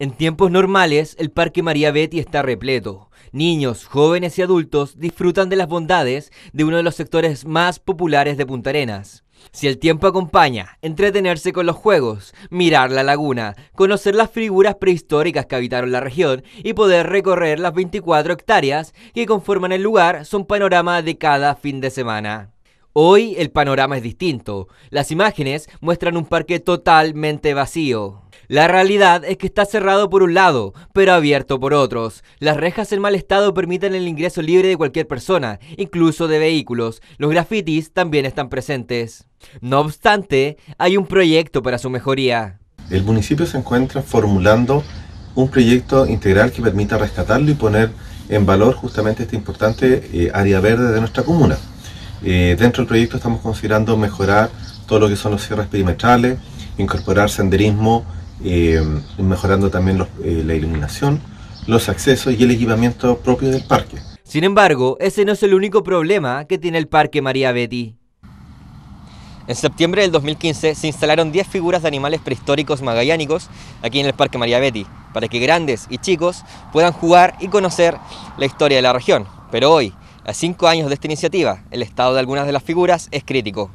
En tiempos normales, el Parque María Betty está repleto. Niños, jóvenes y adultos disfrutan de las bondades de uno de los sectores más populares de Punta Arenas. Si el tiempo acompaña, entretenerse con los juegos, mirar la laguna, conocer las figuras prehistóricas que habitaron la región y poder recorrer las 24 hectáreas que conforman el lugar son panorama de cada fin de semana. Hoy el panorama es distinto. Las imágenes muestran un parque totalmente vacío. La realidad es que está cerrado por un lado, pero abierto por otros. Las rejas en mal estado permiten el ingreso libre de cualquier persona, incluso de vehículos. Los grafitis también están presentes. No obstante, hay un proyecto para su mejoría. El municipio se encuentra formulando un proyecto integral que permita rescatarlo y poner en valor justamente esta importante eh, área verde de nuestra comuna. Eh, dentro del proyecto estamos considerando mejorar todo lo que son los cierres perimetrales, incorporar senderismo, eh, mejorando también eh, la iluminación, los accesos y el equipamiento propio del parque. Sin embargo, ese no es el único problema que tiene el Parque María Betty. En septiembre del 2015 se instalaron 10 figuras de animales prehistóricos magallánicos aquí en el Parque María Betty, para que grandes y chicos puedan jugar y conocer la historia de la región. Pero hoy, a cinco años de esta iniciativa, el estado de algunas de las figuras es crítico.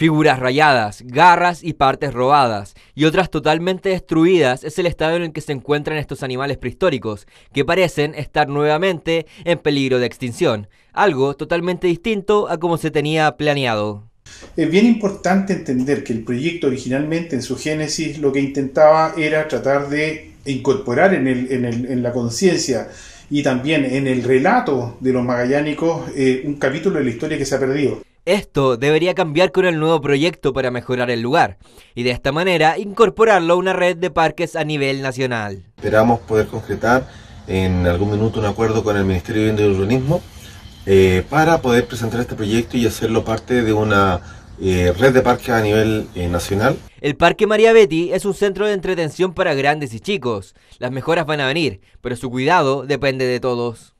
Figuras rayadas, garras y partes robadas, y otras totalmente destruidas es el estado en el que se encuentran estos animales prehistóricos, que parecen estar nuevamente en peligro de extinción, algo totalmente distinto a como se tenía planeado. Es bien importante entender que el proyecto originalmente en su génesis lo que intentaba era tratar de incorporar en, la conciencia y también en el relato de los magallánicos eh, un capítulo de la historia que se ha perdido. Esto debería cambiar con el nuevo proyecto para mejorar el lugar y de esta manera incorporarlo a una red de parques a nivel nacional. Esperamos poder concretar en algún minuto un acuerdo con el Ministerio de Vivienda y Urbanismo eh, para poder presentar este proyecto y hacerlo parte de una eh, red de parques a nivel eh, nacional. El Parque María Betty es un centro de entretención para grandes y chicos. Las mejoras van a venir, pero su cuidado depende de todos.